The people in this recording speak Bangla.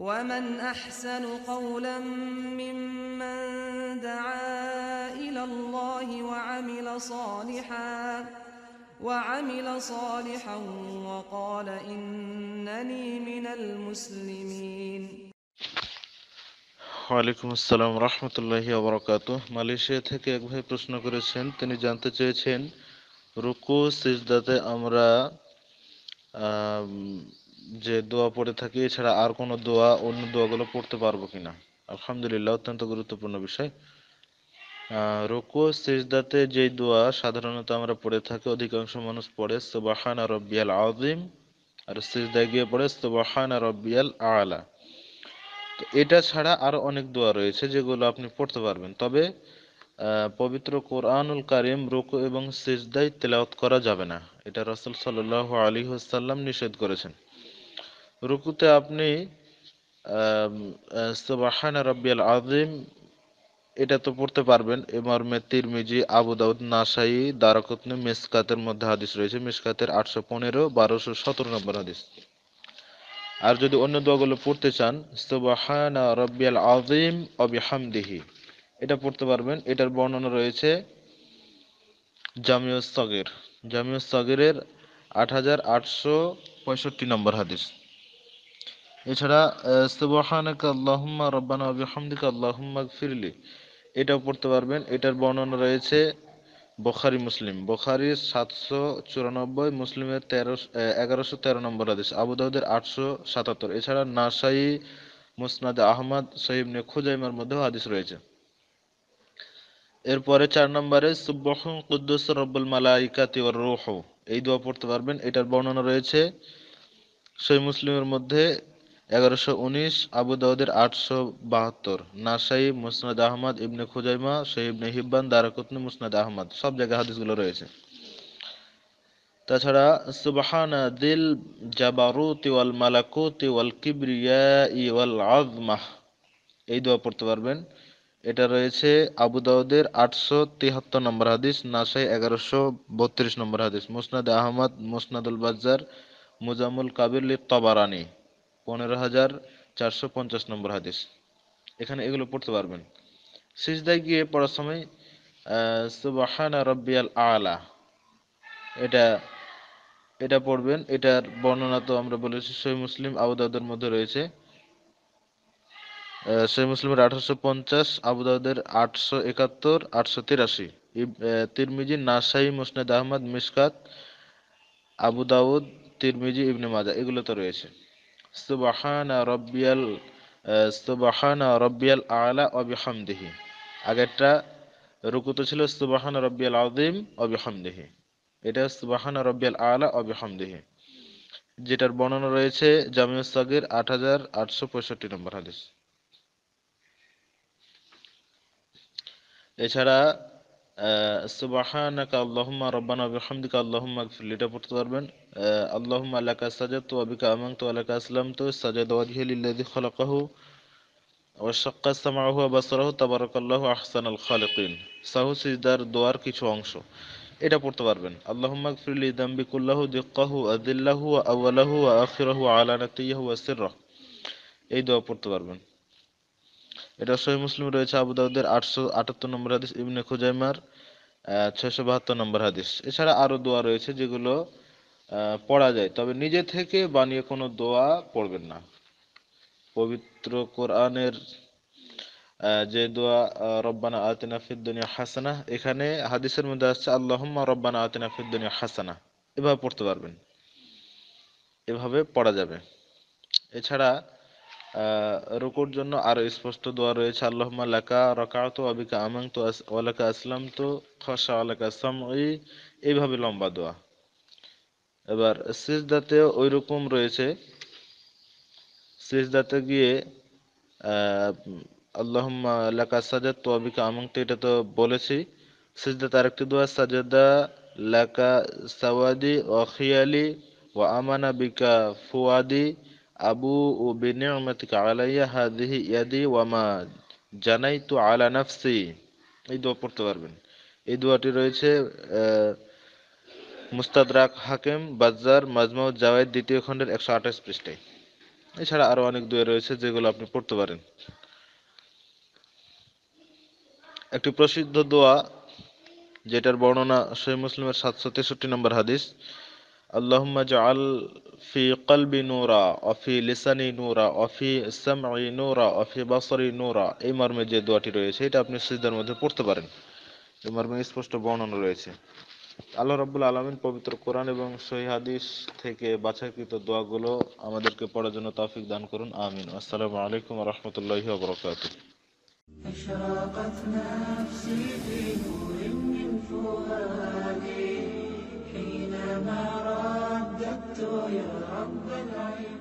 ومن أحسن قولا ممن دعا إلى الله وعمل صالحا وعمل صالحا وقال إنني من المسلمين ওয়ালাইকুম আসসালাম রহমতুল্লাহি আবরাকাত মালয়েশিয়া থেকে এক ভাই প্রশ্ন করেছেন তিনি জানতে চেয়েছেন রুকু সিজদাতে আমরা যে দোয়া পড়ে থাকি এছাড়া আর কোনো দোয়া অন্য দোয়াগুলো পড়তে পারবো কিনা আলহামদুলিল্লাহ অত্যন্ত গুরুত্বপূর্ণ বিষয় রুকু সিজদাতে যে দোয়া সাধারণত আমরা পড়ে থাকি অধিকাংশ মানুষ পড়ে সুবাহান রব্বিয়াল আজিম আর সিজদায় গিয়ে পড়ে সুবাহান রব্বিয়াল আলা তো এটা ছাড়া আরো অনেক দোয়া রয়েছে যেগুলো আপনি পড়তে পারবেন তবে পবিত্র কোরআনুল কারিম রুকু এবং সিজদায় তেলাওয়াত করা যাবে না এটা রসুল সাল্লাল্লাহু আলী হোসাল্লাম নিষেধ করেছেন রুকুতে আপনি সুবাহান আজিম এটা তো পড়তে পারবেন মে তিরমিজি আবু দাউদ নাসাই দারাকুতনি মিসকাতের মধ্যে হাদিস রয়েছে মিসকাতের আটশো পনেরো বারোশো সতেরো নম্বর হাদিস আর যদি অন্য দোয়াগুলো পড়তে চান সুবাহানা রব্বিয়াল আজিম হামদিহি এটা পড়তে পারবেন এটার বর্ণনা রয়েছে জামিউস সগির জামিউস সগিরের আট হাজার আটশো পঁয়ষট্টি নম্বর হাদিস এছাড়া সুবহানাক আল্লাহুম্মা রব্বানা বিহামদিকা আল্লাহুম্মা গফিরলি এটাও পড়তে পারবেন এটার বর্ণনা রয়েছে বখারি মুসলিম বখারি সাতশো চুরানব্বই মুসলিমের তেরো এগারোশো তেরো নম্বর আদেশ আবুদাউদের আটশো সাতাত্তর এছাড়া নাসাই মুসনাদ আহমদ সহিব নে খুজাইমার মধ্যেও আদেশ রয়েছে এরপরে চার নম্বরে সুব্বহ কুদ্দুস রব্বুল মালাইকা ওর রোহ এই দোয়া পড়তে পারবেন এটার বর্ণনা রয়েছে সেই মুসলিমের মধ্যে এগারোশো উনিশ আবু দাউদের আটশো বাহাত্তর নাসাই মুসনাদ আহমদ ইবনে খুজাইমা সে ইবনে হিব্বান দারাকুতনি মুসনাদ আহমদ সব জায়গায় হাদিসগুলো রয়েছে তাছাড়া সুবাহান দিল জাবারু তিওয়াল মালাকু তিওয়াল কিবরিয়া ইওয়াল আজমাহ এই দোয়া পড়তে পারবেন এটা রয়েছে আবু দাউদের আটশো তিহাত্তর নম্বর হাদিস নাসাই এগারোশো বত্রিশ নম্বর হাদিস মুসনাদ আহমদ মুসনাদুল বাজার মুজামুল কাবির লি তবারানি পনেরো হাজার চারশো পঞ্চাশ নম্বর হাদিস এখানে এগুলো পড়তে পারবেন সিজদায় গিয়ে পড়ার সময় সুবাহানা রব্বিয়াল আলা এটা এটা পড়বেন এটার বর্ণনা তো আমরা বলেছি সই মুসলিম আবুদাউদের মধ্যে রয়েছে সই মুসলিমের আঠারোশো পঞ্চাশ আবুদাউদের আটশো একাত্তর আটশো তিরাশি তিরমিজি নাসাই মুসনাদ আহমদ মিসকাত আবু দাউদ তিরমিজি ইবনে মাজা এগুলো তো রয়েছে সুবাহানা রব্বিয়াল সুবাহানা রব্বিয়াল আলা অবিহামদেহি আগেরটা রুকুতো ছিল সুবাহানা রব্বিয়াল আদিম অবিহামদেহি এটা সুবাহান রব্বিয়াল আলা অবিহামদেহি যেটার বর্ণনা রয়েছে জামিউ সাগির আট হাজার আটশো পঁয়ষট্টি নম্বর হাদিস এছাড়া সুবাহানাকা আল্লাহুম্মা রব্বানা বিহামদিকা আল্লাহুম্মা গফিরলি এটা পড়তে পারবেন আল্লাহুম্মা লাকা সাজাদতু তো বিকা আমানতু তো লাকা আসলামতু সাজাদা ওয়াজহি লিল্লাযী খালাকাহু ওয়া শাক্কা সামাআহু ওয়া বাসারাহু তাবারাকাল্লাহু আহসানাল খালিকিন সাহু সিজদার দোয়ার কিছু অংশ এটা পড়তে পারবেন আল্লাহুম্মা গফিরলি দামবি কুল্লাহু দিক্কাহু আদিল্লাহু ওয়া আওয়ালাহু ওয়া আখিরাহু ওয়া আলানাতিহি ওয়া সিররাহু এই দোয়া পড়তে পারবেন এটা সহি মুসলিম রয়েছে আবু দাউদের আটশো আটাত্তর নম্বর হাদিস ইবনে খুজাইমার ছয়শো বাহাত্তর নম্বর হাদিস এছাড়া আরও দোয়া রয়েছে যেগুলো পড়া যায় তবে নিজে থেকে বানিয়ে কোনো দোয়া পড়বেন না পবিত্র কোরআনের যে দোয়া রব্বানা আতিনা ফিদ্দুনিয়া হাসানা এখানে হাদিসের মধ্যে আসছে আল্লাহম্মা রব্বানা আতিনা ফিদ্দুনিয়া হাসানা এভাবে পড়তে পারবেন এভাবে পড়া যাবে এছাড়া রুকুর জন্য আরো স্পষ্ট দোয়া রয়েছে আল্লাহমা রকা তো অবিকা আমাং তো ওয়ালাকা আসলাম তো খসা ওয়ালাকা আসলাম ওই এইভাবে লম্বা দোয়া এবার সিজদাতেও ওই রকম রয়েছে সিজদাতে গিয়ে আল্লাহম্মা লাকা সাজাদ তো আবিকা আমাং তো এটা তো বলেছি সিজদাতে আরেকটি দোয়া সাজাদা লাকা সাওয়াদি ও খিয়ালি ও আমানা বিকা ফুয়াদি আবু ও বিনিয়মাতিকা আলাইয়া হাদিহি ইয়াদি ওয়ামা জানাইতু আলা নাফসি এই দোয়া পড়তে পারবেন এই দোয়াটি রয়েছে মুস্তাদরাক হাকিম বাজার মাজমাউদ জাওয়াইদ দ্বিতীয় খণ্ডের একশো আঠাশ পৃষ্ঠায় এছাড়া আরও অনেক দোয়া রয়েছে যেগুলো আপনি পড়তে পারেন একটি প্রসিদ্ধ দোয়া যেটার বর্ণনা সহি মুসলিমের সাতশো তেষট্টি নম্বর হাদিস আল্লাহ জাল في قلبي نورا وفي لساني نورا وفي سمعي نورا وفي بصري نورا এই মর্মে যে দোয়াটি রয়েছে এটা আপনি সিজদার মধ্যে পড়তে পারেন এই মর্মে স্পষ্ট বর্ণনা রয়েছে আল্লাহ রাব্বুল আলামিন পবিত্র কোরআন এবং সহি হাদিস থেকে বাছাইকৃত দোয়াগুলো আমাদেরকে পড়ার জন্য তৌফিক দান করুন আমিন আসসালামু আলাইকুম ওয়া রাহমাতুল্লাহি ওয়া বারাকাতুহু أشرقت نفسي في نور من فؤادي حينما رأيت يا رب العالمين